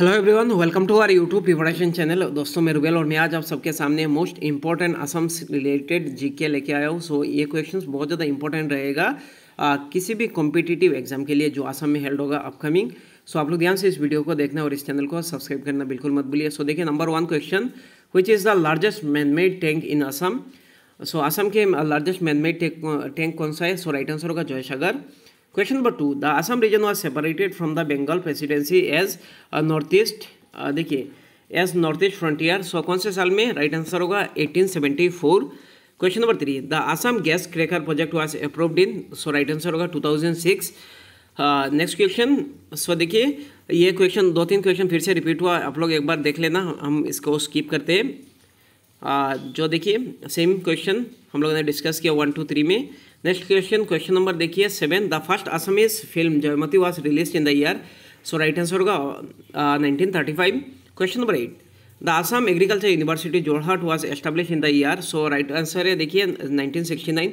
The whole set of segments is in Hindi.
hello everyone welcome to our YouTube preparation channel दोस्तों मैं रुबेल और मैं आज आप सबके सामने most important Assam related GK लेके आया हूँ सो ये क्वेश्चन बहुत ज़्यादा इंपॉर्टेंट रहेगा आ, किसी भी कॉम्पिटिटिव एग्जाम के लिए जो असम में हेल्ड होगा अपकमिंग सो आप लोग ध्यान से इस वीडियो को देखना और इस चैनल को सब्सक्राइब करना बिल्कुल मत भूलिए सो देखिए number one question which is the largest man made tank in Assam so Assam के लार्जेस्ट मैन मेड टैंक कौन सा है सो राइट आंसर होगा Joysagar question number two the Assam region was separated from the Bengal presidency as north east देखिए as north east frontier so कौन से साल में राइट आंसर होगा seventy four question number three the Assam gas cracker project was approved in so right answer होगा 2006 नेक्स्ट क्वेश्चन सो देखिए ये क्वेश्चन दो तीन क्वेश्चन फिर से रिपीट हुआ आप लोग एक बार देख लेना हम इसको स्कीप करते हैं uh, जो देखिए सेम क्वेश्चन हम लोगों ने डिस्कस किया वन टू थ्री में नेक्स्ट क्वेश्चन क्वेश्चन नंबर देखिए seven the first Assamese film Joymoti was release in the year so right answer होगा nineteen thirty five question number eight the Assam agriculture university Jorhat was establish in the year so right answer है देखिए nineteen sixty nine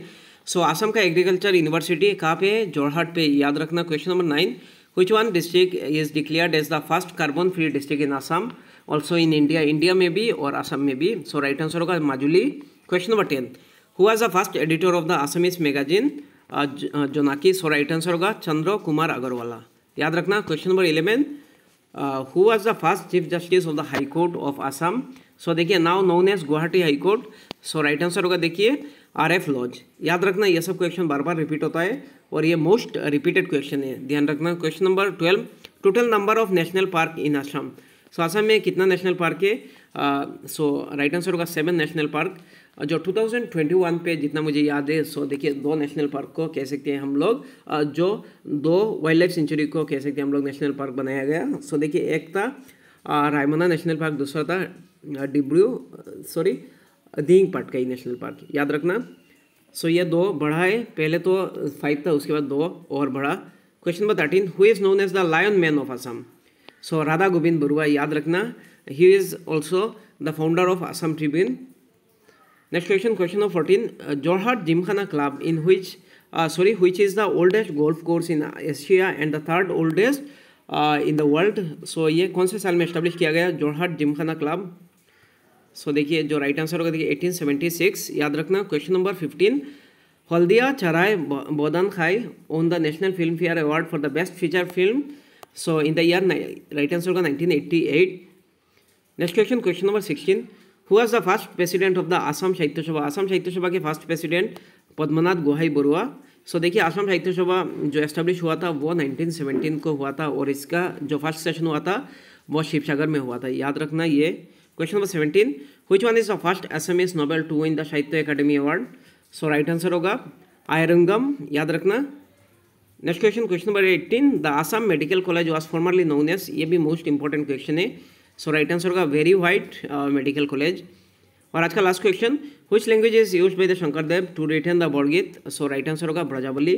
so Assam का एग्रीकल्चर यूनिवर्सिटी कहाँ पे है जोरहाट पे याद रखना question number nine which one district is declare as the first carbon free district in Assam also in India India में भी और असम में भी सो राइट आंसर होगा Majuli question number ten who was the first editor of the Assamese magazine Jonaki so right answer होगा चंद्र कुमार अग्रवाला याद रखना question number eleven who was the first chief justice of the high court of Assam so देखिए now known as Guwahati high court so right answer होगा देखिए आर एफ लॉज याद रखना यह सब क्वेश्चन बार बार रिपीट होता है और ये मोस्ट रिपीटेड क्वेश्चन है ध्यान रखना question number twelve total number of national park in Assam so Assam में कितना नेशनल पार्क है सो राइट आंसर होगा सेवन नेशनल पार्क जो 2021 पे जितना मुझे याद है सो देखिए दो नेशनल पार्क को कह सकते हैं हम लोग जो दो वाइल्ड लाइफ सेंचुरी को कह सकते हैं हम लोग नेशनल पार्क बनाया गया सो देखिए एक था रायमना नेशनल पार्क दूसरा था डिब्रू सॉरी दिंग पार्ट का ही नेशनल पार्क याद रखना सो ये दो बढ़ा है पहले तो फाइव था उसके बाद दो और बढ़ा question number thirteen who is known as the lion man of Assam so Radha Govind Baruah याद रखना he is also the founder of Assam tribune next question question number fourteen Jorhat gymkhana club in which sorry which is the oldest golf course in Asia and the third oldest in the world so ये कौन से साल में इस्टेब्लिश किया गया जोरहाट जिमखाना क्लब सो देखिए जो राइट आंसर होगा देखिए 1876 याद रखना question number 15 Haldia Choraye Baodhan Khai won the national Filmfare award for the best feature film so in the year right answer होगा 1988 next question question number sixteen who was the first president of the Assam Sahitya Sabha Assam Sahitya Sabha के first president Padmanath Gohain Baruah so देखिए आसाम साहित्य सभा जो एस्टेब्लिश हुआ था वो 1917 को हुआ था और इसका जो फर्स्ट सेशन हुआ था वो शिवसागर में हुआ था याद रखना ये question number seventeen which one is the first S M S novel to in the Sahitya Akademi award so right answer होगा आयरंगम याद रखना next question question number eighteen the Assam medical college was formerly known as ये भी मोस्ट इंपॉर्टेंट क्वेश्चन है सो राइट आंसर होगा वेरी वाइट मेडिकल कॉलेज और आज का last question which language is use by the Shankar Dev to return the Borgeet so right answer होगा ब्रजावली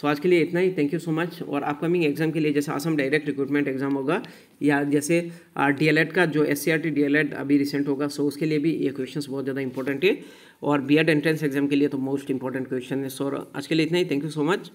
सो आज के लिए इतना ही थैंक यू सो मच और अपकमिंग एग्जाम के लिए जैसे आसम डायरेक्ट रिक्रूटमेंट एग्जाम होगा या जैसे डीएलएड uh, का जो S C R T D El Ed अभी रिसेंट होगा सो उसके लिए भी ये क्वेश्चंस बहुत ज़्यादा इंपॉर्टेंट है और बी एड एंट्रेंस एग्जाम के लिए तो मोस्ट इंपॉर्टेंट क्वेश्चन है सो आज के लिए इतना ही थैंक यू सो मच